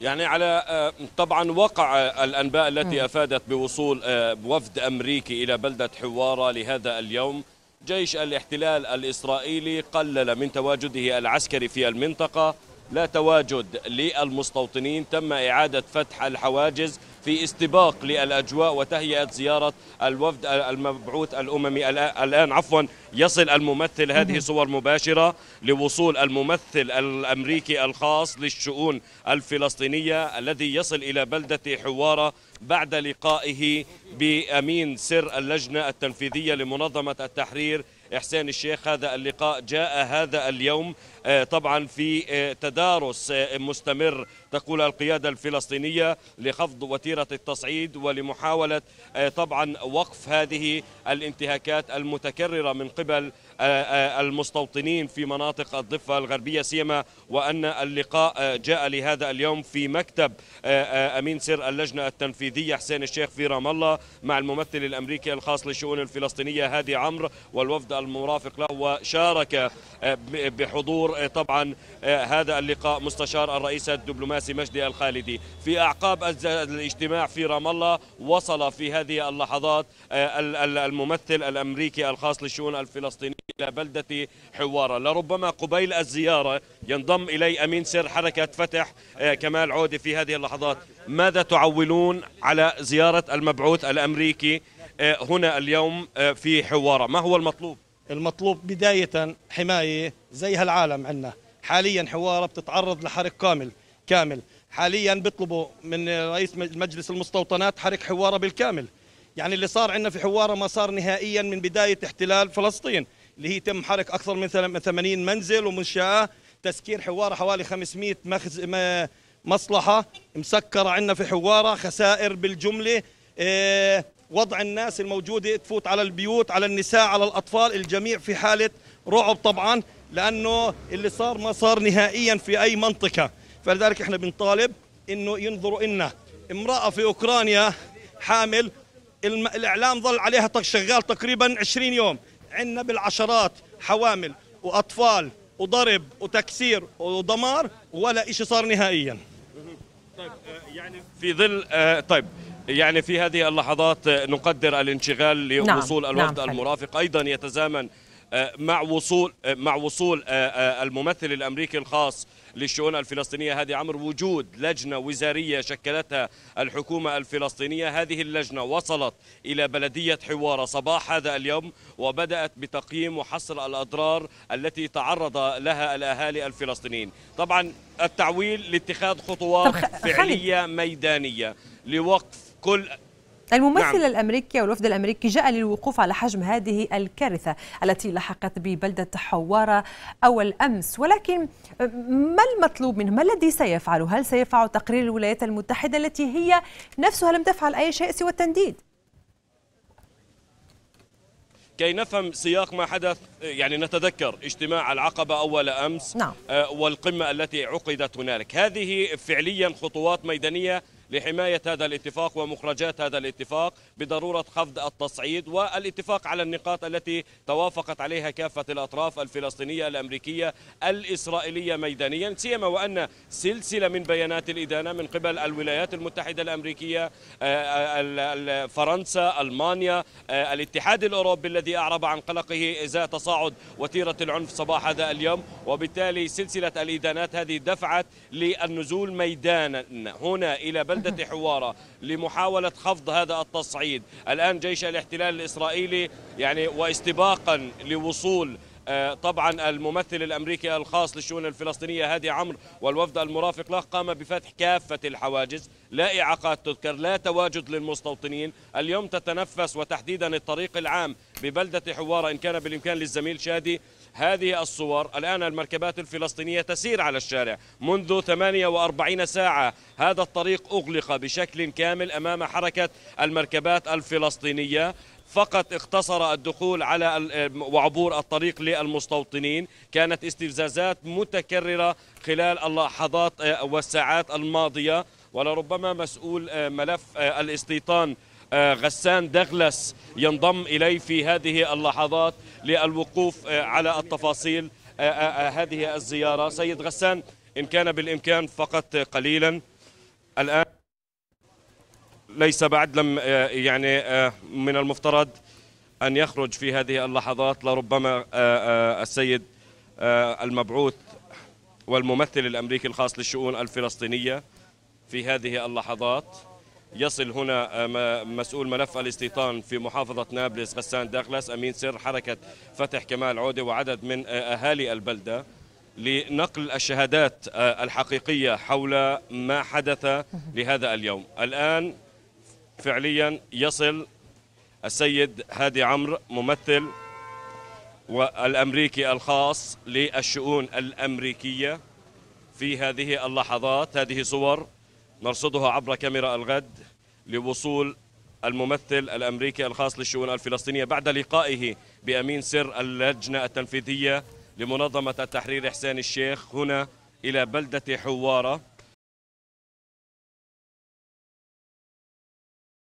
يعني على آه، طبعا وقع آه، الأنباء التي أفادت بوصول آه، وفد أمريكي إلى بلدة حوارة لهذا اليوم جيش الاحتلال الإسرائيلي قلل من تواجده العسكري في المنطقة لا تواجد للمستوطنين تم إعادة فتح الحواجز في استباق للأجواء وتهيئة زيارة الوفد المبعوث الأممي الآن عفوا يصل الممثل هذه صور مباشرة لوصول الممثل الأمريكي الخاص للشؤون الفلسطينية الذي يصل إلى بلدة حوارة بعد لقائه بأمين سر اللجنة التنفيذية لمنظمة التحرير إحسان الشيخ هذا اللقاء جاء هذا اليوم آه، طبعا في آه، تدارس آه، مستمر تقول القيادة الفلسطينية لخفض وتيرة التصعيد ولمحاولة طبعا وقف هذه الانتهاكات المتكررة من قبل المستوطنين في مناطق الضفة الغربية سيما وأن اللقاء جاء لهذا اليوم في مكتب أمين سر اللجنة التنفيذية حسين الشيخ في رام الله مع الممثل الأمريكي الخاص للشؤون الفلسطينية هادي عمرو والوفد المرافق له وشارك بحضور إيه، طبعا إيه، هذا اللقاء مستشار الرئيس الدبلوماسي مجدي الخالدي في أعقاب الاجتماع في رام الله وصل في هذه اللحظات إيه، الممثل الأمريكي الخاص للشؤون الفلسطينية إلى بلدة حوارة لربما قبيل الزيارة ينضم إلي أمين سر حركة فتح كمال عودي في هذه اللحظات ماذا تعولون على زيارة المبعوث الأمريكي هنا اليوم في حوارة ما هو المطلوب؟ المطلوب بداية حماية زي هالعالم عندنا حاليا حواره بتتعرض لحرق كامل كامل حاليا بيطلبوا من رئيس مجلس المستوطنات حرق حواره بالكامل يعني اللي صار عندنا في حواره ما صار نهائيا من بدايه احتلال فلسطين اللي هي تم حرق اكثر من 80 منزل ومنشاه تسكير حواره حوالي 500 مخز مصلحه مسكره عندنا في حواره خسائر بالجمله آه، وضع الناس الموجودة تفوت على البيوت على النساء على الأطفال الجميع في حالة رعب طبعا لأنه اللي صار ما صار نهائيا في أي منطقة فلذلك احنا بنطالب انه ينظروا لنا امرأة في أوكرانيا حامل الإعلام ظل عليها شغال تقريبا 20 يوم عندنا بالعشرات حوامل وأطفال وضرب وتكسير ودمار ولا شيء صار نهائيا طيب آه، يعني في ظل آه، طيب يعني في هذه اللحظات نقدر الانشغال نعم، لوصول نعم. الوفد نعم. المرافق ايضا يتزامن آه، مع وصول آه، مع وصول آه، الممثل الامريكي الخاص للشؤون الفلسطينيه هادي عمر وجود لجنه وزاريه شكلتها الحكومه الفلسطينيه هذه اللجنه وصلت الى بلديه حواره صباح هذا اليوم وبدات بتقييم وحصر الاضرار التي تعرض لها الاهالي الفلسطينيين طبعا التعويل لاتخاذ خطوات فعليه ميدانيه لوقف كل الممثل نعم. الامريكي والوفد الامريكي جاء للوقوف على حجم هذه الكارثه التي لحقت ببلده حواره اول امس ولكن ما المطلوب منه؟ ما الذي سيفعل؟ هل سيفعل تقرير الولايات المتحده التي هي نفسها لم تفعل اي شيء سوى التنديد؟ كي نفهم سياق ما حدث يعني نتذكر اجتماع العقبة أول أمس نعم. آه، والقمة التي عقدت هنالك هذه فعليا خطوات ميدانية لحماية هذا الاتفاق ومخرجات هذا الاتفاق بضرورة خفض التصعيد والاتفاق على النقاط التي توافقت عليها كافة الأطراف الفلسطينية الأمريكية الإسرائيلية ميدانيا سيما وأن سلسلة من بيانات الإدانة من قبل الولايات المتحدة الأمريكية آه، آه، فرنسا ألمانيا آه، الاتحاد الأوروبي الذي أعرب عن قلقه إزاء تصاعد وتيرة العنف صباح هذا اليوم وبالتالي سلسلة الإدانات هذه دفعت للنزول ميدانا هنا إلى بلدة حوارة لمحاولة خفض هذا التصعيد الآن جيش الاحتلال الإسرائيلي يعني واستباقا لوصول آه، طبعا الممثل الامريكي الخاص للشؤون الفلسطينيه هادي عمرو والوفد المرافق له قام بفتح كافه الحواجز، لا اعاقات تذكر، لا تواجد للمستوطنين، اليوم تتنفس وتحديدا الطريق العام ببلده حواره ان كان بالامكان للزميل شادي هذه الصور الآن المركبات الفلسطينية تسير على الشارع منذ 48 ساعة هذا الطريق أغلق بشكل كامل أمام حركة المركبات الفلسطينية فقط اقتصر الدخول على وعبور الطريق للمستوطنين كانت استفزازات متكررة خلال اللحظات آه، والساعات الماضية ولربما مسؤول آه، ملف آه، الاستيطان آه، غسان دغلس ينضم إلي في هذه اللحظات للوقوف آه، على التفاصيل آه، هذه الزيارة سيد غسان إن كان بالإمكان فقط قليلا الآن ليس بعد لم يعني من المفترض أن يخرج في هذه اللحظات لربما السيد المبعوث والممثل الأمريكي الخاص للشؤون الفلسطينية في هذه اللحظات يصل هنا آه، مسؤول ملف الاستيطان في محافظة نابلس غسان داخلس أمين سر حركة فتح كمال عودة وعدد من آه، أهالي البلدة لنقل الشهادات آه، الحقيقية حول ما حدث لهذا اليوم الآن فعليا يصل السيد هادي عمرو ممثل والأمريكي الخاص للشؤون الأمريكية في هذه اللحظات هذه صور نرصدها عبر كاميرا الغد لوصول الممثل الأمريكي الخاص للشؤون الفلسطينية بعد لقائه بأمين سر اللجنة التنفيذية لمنظمة التحرير حسين الشيخ هنا إلى بلدة حوارة